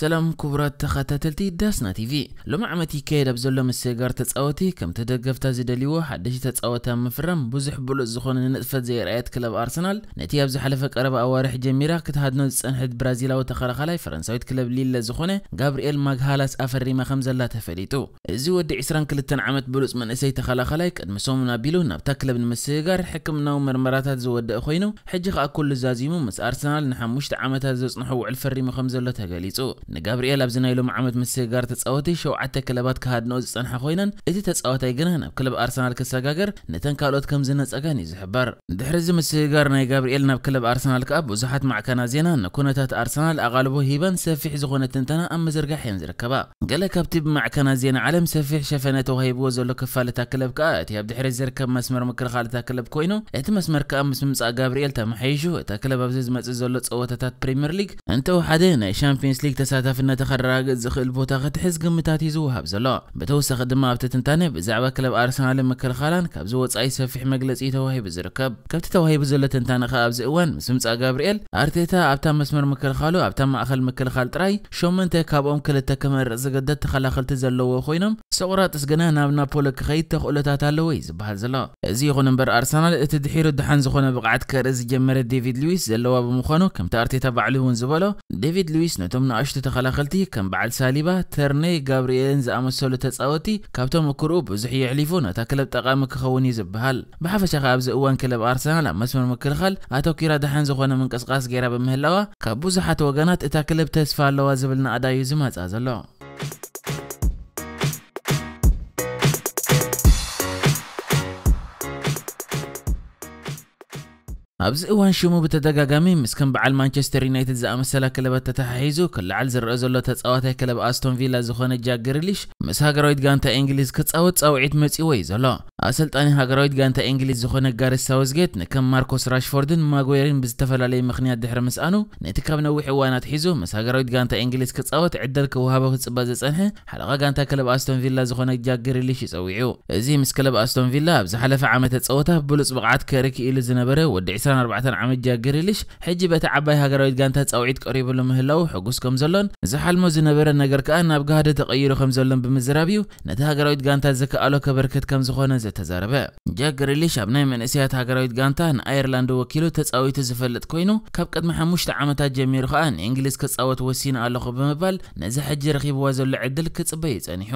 ሰላም ክቡራት ተኸታተልቲ ዳስና ቲቪ ሎሚ ዓመት ይካየድ ኣብ ዘሎ ምስጋር ተፃወቲ ከምቲ ደገፍታ ዝደልይዎ ሓደሽቲ ተፃወታ ምፍራም ብዙሕ ብሉፅ ዝኾነ ንንጥፈት ዘይረኣየት ክለብ ኣርሰናል ነቲ ኣብ ዝሓለፈ ቀረባ ኣዋርሕ ጀሚራ ክትሃድኖ ዝፀንሐት ብራዚላዊ ተኸላኻላይ ፈረንሳዊት ክለብ ሊለ ዝኾነ ጋብርኤል ማግሃላስ ኣፈሪማ ከም ዘላ ተፈሊጡ እዚ ወዲ 22 ዓመት ብሉፅ መንእሰይ ተኸላኻላይ ቅድሚ ሰሙን ኣቢሉ ናብታ ክለብ ንምስጋር ሕክምናዊ መርመራታት ዝወድእ ኮይኑ ሕጂ ከዓ ኩሉ ዛዚሙ ምስ ኣርሰናል ንሓሙሽተ ዓመታት ዘፅንሖ ውዕል ፈሪሙ ከም ዘሎ ተገሊጹ ንጋብርኤል ኣብ ዝናኢሎም ዓመት ምስ ጋር ተፃወቲ ሸውዓተ ክለባት ክሃድንኦ ዝፀንሐ ኮይነን እቲ ተፃወታይ ግና ናብ ክለብ ኣርሰናል ክሰጋገር ነተን ካልኦት ከም ዝነፀገን እዩ ዝሕበር ድሕሪዚ ምስጋር ናይ ጋብርኤል ናብ ክለብ ኣርሰናል ከዓ ብዙሓት ማዕከና ዜና ንኩነታት ኣርሰናል ኣቓልቦ ሂበን ሰፊሕ ዝኾነ ትንተና ኣብ መዘርጋሕ እየን ዝርከባ ገለ ካብቲ ብማዕከና ዜና ዓለም ሰፊሕ ሸፈነ ተዋሂብዎ ዘሎ ክፋል እታ ክለብ ከዓ እቲ ኣብ ድሕሪት ዝርከብ መስመር ምክልኻል እታ ክለብ ኮይኑ እቲ መስመር ከዓ ምስ ምምፃእ ጋብርኤል ተመሓይሹ እታ ክለብ ኣብዚ ዝመፅእ ዘሎ ፀወታታት ፕሪምየር ሊግ እንተወሓደ ናይ ሻምፒዮንስ ሊግ ተሳ في مساتف نتخرج زخل بوتا خدحز قمتاتي زوها بزلا بتوسا خدمة بتتنتاني بزعبا كلب أرسنال مكر خالان كابزوات أي سفح مجلس إيتا وهي بزركب كابتتا وهي بزلة تنتان خابز إوان مسمتا غابريل أرتيتا أبتا مسمر مكر خالو أبتا ما أخل مكر خال تراي شو من تي كاب أم كلتا كمر زغدت خلا خلت زلو وخوينم سورات اسجنا ناب نابولا كخيت تخولتا تالويز بهال زلا زي غنبر أرسنال تدحير الدحان زخونا بقعد كارز جمر ديفيد لويس زلوا بمخانو كم تارتيتا بعلو ونزبالو ديفيد لويس نتمنى أشتتا ተኸላኸልቲ ከም በዓል ሳሊባ ተርነይ ጋብርኤልን ዝኣመሰሉ ተፃወቲ ካብቶም ምክርኡ ብዙሕ ይሕሊፉ ነታ ክለብ ጠቃሚ ክኸውን እዩ ዝበሃል ብሓፈሻ ከ ኣብዚ እዋን ክለብ ኣርሰናል ኣብ መስመር ምክልኻል ኣተኪራ ድሓን ዝኾነ ምንቅስቃስ ገይራ ብምህላዋ ካብ ብዙሓት ወገናት እታ ክለብ ተስፋ ኣለዋ ዝብል ንኣዳ እዩ ዝመፃ ዘሎ ابزي وان شمو بتدقاقامي مسكن بعال مانشستر يونايتد زي امسلا كلبة تتحيزو كل عال زر ازولو تتصاواتي كلب استون فيلا زخون جاك جريليش مس هاقرويد قانتا انجليز كتصاوت او عيد متي ويزولو اسل تاني هاقرويد قانتا انجليز زخون جاري ساوزجيت نكم ماركوس راشفوردن ما قويرين بزتفل علي دحر مسانو نتكب نوحي وانات حيزو مس هاقرويد قانتا انجليز كتصاوت عدل كوهابو كتصبازي صنحي حلقة قانتا كلب استون فيلا زخون جاك جريليش ازي مس كلب استون فيلا بزحلف عامة تصوتها بلوس بقعات كاريكي الي زنبري ودعي 24 4 ዓመት ጃገሪልሽ ሕጂ በታ ዓባይ ሃገራዊት ጋንታ ጻውዒት ቀሪቡሉ ምህላው ሕጉስ ከም ዘሎን ዝሓልሞ ዝነበረ ነገር ከዓ ናብ ገሃደ ተቐይሩ ከም ዘሎን ብምዝራብ እዩ ነቲ ሃገራዊት ጋንታ ዝከኣሎ ከበርክት ከም ዝኾነ ዘተዛረበ ጃገሪልሽ ኣብ ናይ መንእሰያት ሃገራዊት ጋንታ ንኣየርላንድ ወኪሉ ተጻዊቱ ዝፈልጥ ኮይኑ ካብ ቅድሚ ሓሙሽተ ዓመታት ጀሚሩ ከዓ ንእንግሊዝ ክጻወት ወሲኑ ኣለኹ ብምባል ነዚ ሕጂ ረኺብዋ ዘሎ ዕድል ክጽበይ ይጸኒሑ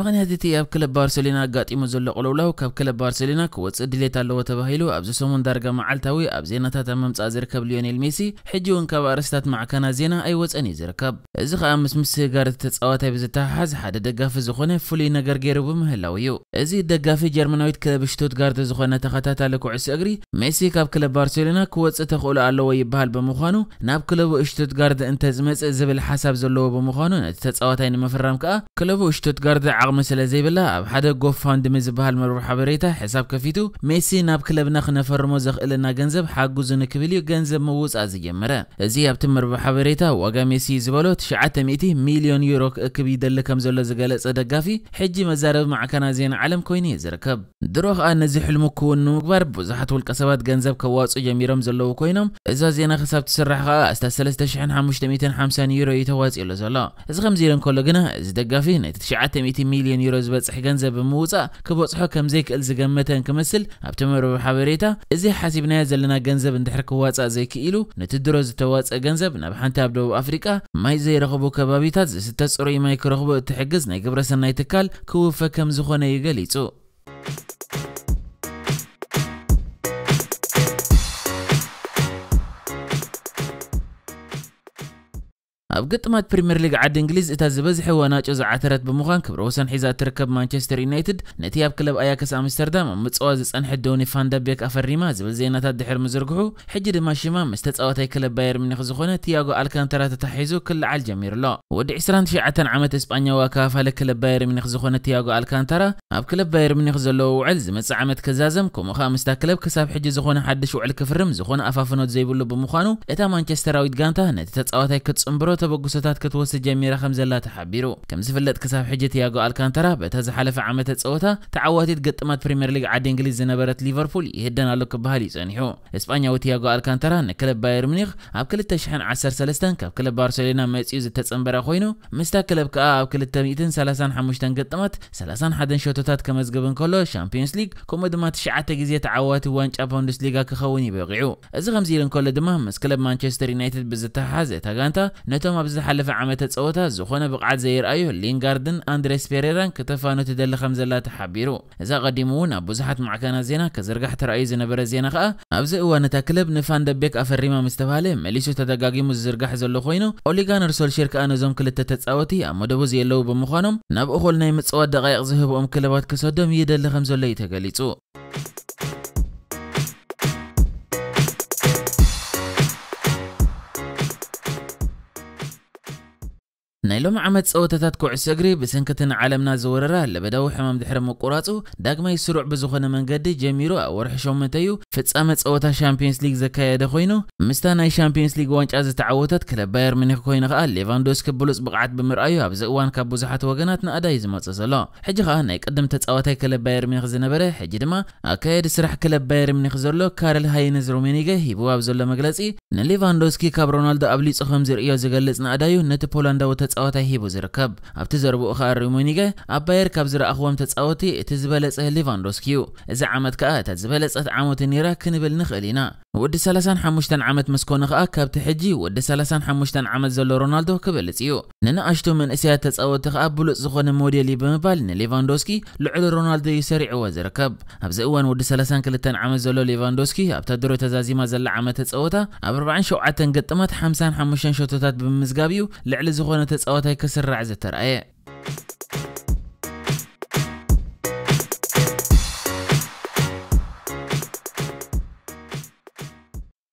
هذه تياب كلب بارسلونا قاتي مزل له كاب كلب بارسلونا كوتس دليت الله وتبهيلو أبز سومون درجة مع التوي أبز نتا تمام تأزر كاب ليونيل ميسي حجون كاب أرستات مع كنا زينا أي وتس أني زركب إذا خام مس مس جارت تسأوات أبز تحز حد دقاف زخنة فلي نجر جيرو بمهلاويو إذا دقاف جرمنويت كلب شتوت جارت زخنة تختات على كوعس أجري ميسي كاب كلب بارسلونا كوتس تخول الله ويبهال بمخانو ناب كلب شتوت جارت أنت زمس زبل حسب زلو بمخانو نتسأوات أني مفرم كأ كلب شتوت جارت عقم سلا زي بلا حدا جو فاند ميز بهال مروح بريتا حساب كفيتو ميسي ناب كلب نخ نفر مزخ إلا نا جنزب حاجو زن كبليو جنزب موز أزي مرة زي أبتم مروح بريتا وقا ميسي زبالو تشعت ميتي مليون يورو كبي دل كم زول زقال صدق في حجي مزارب مع كان زين عالم كويني زركب دروخ أن نزح حلمو كون مكبر والكسبات جنزب كواس وجميرم زلو كوينم إذا زين خساب تسرح استسلس تشحن حمش تميتن حمسان يورو يتواز إلا زلا إذا خمزيرن كل زدق في نت تشعت ميتي ሚልዮን ዩሮ ዝበፅሕ ገንዘብ ብምውፃእ ክበፅሖ ከም ዘይክእል ዝገመተን ክመስል ኣብቲ መርቡ ሓበሬታ እዚ ሓሲብናዮ ዘለና ገንዘብ እንድሕር ክዋፃእ ዘይክኢሉ ነቲ ድሮ ዝተዋፀ ገንዘብ ናብ ሓንቲ ኣብ ደቡብ ኣፍሪቃ ማይ ዘይረኽቡ ከባቢታት ዝስተ ፅሩይ ማይ ክረኽቡ እትሕግዝ ናይ ግብረሰናይ ትካል ክውፈ ከም ዝኾነ እዩ ገሊጹ اب قطمات بريمير ليج عاد انجليز اتا زبزح وناچو زعترت بمخان كبر وسن حيزا تركب مانشستر يونايتد نتياب كلب اياكس امستردام متصوا زصن حدوني فان دابيك افريما زبزينا تاع دحر مزرغحو حجد ما شيما مستصاوت اي كلب باير من خزخونا تياغو الكانترا تتحيزو كل عال جميل لو ود 20 شعه عمت اسبانيا وكافا لكلب باير من خزخونا تياغو الكانترا اب كلب باير من خزلو وعلز مس عمت كزازمكم وخامس تاع كلب كساب حج زخونا حدش وعل كفرم زخونا افافنوت زيبلو بمخانو اتا مانشستر يونايتد غانتا نتي تصاوت اي كتصمبرو مرتبە گوسەتات کەوە سجەمیرە خەمزەلاتە حبیرۆ کەمزفلت کەسا حجێت یاگو ئالکانتەرا بە تەزە حلف عامەتە چەوەتا تەعاواتیت گەتمات پرمرلیگ عادنگلی زنەبەرەت لیڤەرپولی هێدەنا لەکە باری زانیۆ ئسپانیا وتیاگو ئالکانتەرا نەکەلە بایر منیخ ئاکلت تەشحن عسەر سەلستان کە کلە بارسلێنا مەسیز تەچەمبەرە خۆین خوينو مستا کلب کە ئاکلت تەمیتن سەلاسان هەموشتەن گەتمات سەلاسان حەدەن شۆتات کە مەزگەبن کۆلۆ شامبيونز ليج کۆمەدەمات شعاتە گزیە جزية تعواتي پۆندس لیگا کە خەونی بێغیو ئەز غەمزیرن کۆلە دەما مس کلب مانچستر يونايتد بزتە حازه تاگانتا نتو እቶም ኣብ ዝሓለፈ ዓመት ፀወታት ዝኾነ ብቕዓት ዘይረኣዩ ሊንጋርድን ኣንድሬስ ፔሬራን ክተፋኑ ትደሊ ከም ዘላ ተሓቢሩ እዚ ቀዲሙ እውን ኣብ ብዙሓት ማዕከናት ዜና ከዝርጋሕ ተረኣዩ ዝነበረ ዜና ከዓ ኣብዚ እዋን እታ ክለብ ንፋንደቤክ ኣፈሪማ ምስ ተባሃለ መሊሱ ተደጋጊሙ ዝዝርጋሕ ዘሎ ኮይኑ ኦሊጋነር ሶልሽር ከዓ ነዞም ክልተ ተፃወቲ ኣብ መደቡ ዘየለዉ ብምዃኖም ናብ እኹል ናይ ምፅዋት ደቃይቕ ዝህብኦም ክለባት ክሰዶም ይደሊ ከም ዘሎ እዩ ተገሊጹ ናይሎም ዓመት ፀወታታት ኩዕሶ እግሪ ብስንክትን ዓለምና ዝወረራ ለበዳዊ ሕማም ድሕሪ ምቁራፁ ዳግማይ ስሩዕ ብዝኾነ መንገዲ ጀሚሩ ኣብ ወርሒ 8 እዩ ፍጻመ ፀወታ ሻምፒዮንስ ሊግ ዘካየደ ኮይኑ ምስታ ናይ ሻምፒዮንስ ሊግ ዋንጫ ዝተዓወተት ክለብ ባየር ሚኒክ ኮይኑ ከዓ ሌቫንዶስኪ ብሉፅ ብቕዓት ብምርኣዩ ኣብዚ እዋን ካብ ብዙሓት ወገናት ንኣዳይ ዝመፅእ ዘሎ ሕጂ ከዓ ናይ ቅድም ተፃዋታይ ክለብ ባየር ሚኒክ ዝነበረ ሕጂ ድማ ኣካየዲ ስራሕ ክለብ ባየር ሚኒክ ዘሎ ካረል ሃይነዝ ሮሜኒገ ሂቡ ኣብ ዘሎ መግለፂ ንሌቫንዶስኪ ካብ ሮናልዶ ኣብ ሊፁ ከም ዝርእዮ ዝገልፅ ንኣዳዩ ነቲ ፖላንዳዊ ተፃዋታ ሂቡ ዝርከብ ኣብቲ ዘርብኡ ከዓ ሩሙኒገ ኣብ ባየር ካብ ዝረኣኽዎም ተፃወቲ እቲ ዝበለፀ ሊቫንዶስኪ እዩ እዚ ዓመት ከዓ እታ ዝበለፀት ዓመት ኔራ ክንብል ንኽእል ኢና ወዲ 35 ዓመት ምስ ኮነ ከዓ ካብቲ ሕጂ ወዲ 35 ዓመት ዘሎ ሮናልዶ ክበልፅ እዩ ንንኣሽቱ መንእስያት ተፃወቲ ከዓ ብሉፅ ዝኾነ ሞዴል ብምባል ንሌቫንዶስኪ ልዕሊ ሮናልዶ እዩ ሰሪዕዎ ዝርከብ ኣብዚ እዋን ወዲ 32 ዓመት ዘሎ ሌቫንዶስኪ ኣብታ ድሮ ተዛዚማ ዘላ ዓመት ተፀወታ ኣብ 47 ግጥማት 55 ሸቶታት ብምምዝጋብ እዩ ልዕሊ ዝኾነ ተፃወታ هيكسر رعزة ترى ايه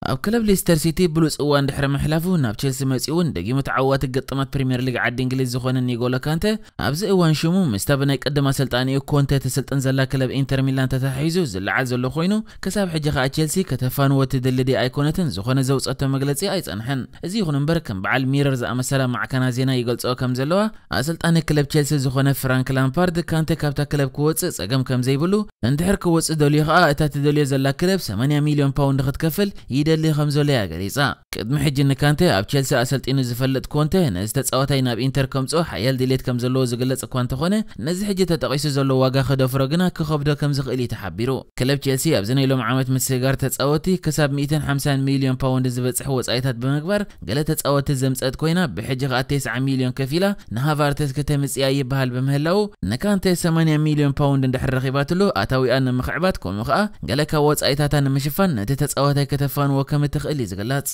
أو كلب ليستر سيتي بلوس أوان دحر محلافو ناب تشيلسي مسيون دقي متعوات قطمات بريمير ليج عاد انجليز زخون نيغولا كانتا أبز أوان شمو مستبنا يقدم سلطاني كونتا تسلطن زلا كلب انتر ميلان تتحيزو زل عزل خوينو كساب حجة خا تشيلسي كتفان وتدلدي ايكونتن زخون زوس اتا مغلسي ايز انحن ازي خون بركم بعل ميرر زا مسالا مع كانا زينا يقول سو كم زلوا اسلطان كلب تشيلسي زخون فرانك لامبارد كانتا كابتا كلب كوتس صقم كم زي بلو اندحر كوتس دولي خا اتا تدلي زلا كلب 8 مليون باوند خد كفل يدل ዘድሊ ከምዘለያ ገሊጻ ቅድሚ ሕጂ ንካንቴ ኣብ ቸልሲ ኣሰልጢኑ ዝፈልጥ ኮንቴ ንዝተፃወታይ ናብ ኢንተር ከምፅኦ ሓያል ድሌት ከም ዘለዎ ዝግለጽ እኳ እንተኾነ ነዚ ሕጂ ተጠቒሱ ዘሎ ዋጋ ክደፍሮ ግና ክኸብዶ ከም ዝኽእል እዩ ተሓቢሩ ክለብ ቸልሲ ኣብዚ ናይ ሎም ዓመት ምስጋር ተፃወቲ ክሳብ 150 ሚልዮን ፓውንድ ዝበፅሕ ወፃኢታት ብምግባር ገለ ተፃወቲ ዘምፀት ኮይና ብሕጂ ከዓ 90 ሚልዮን ከፊላ ንሃቫርተስ ከተምፅያ ይበሃል ብምህላው ንካንቴ 80 ሚልዮን ፓውንድ እንድሕር ረኺባትሉ ኣታዊኣ ንምኽዕባት ከምኡ ከዓ ገለ ካብ ወፃኢታታ ንምሽፋን ነቲ ተፃወታይ ከተፋንዎ كم تخلي زغلات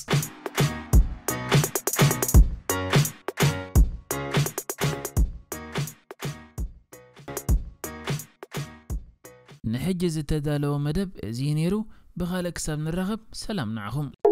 نحجز التدالو مدب زينيرو بخالك سبن الرغب سلام نعهم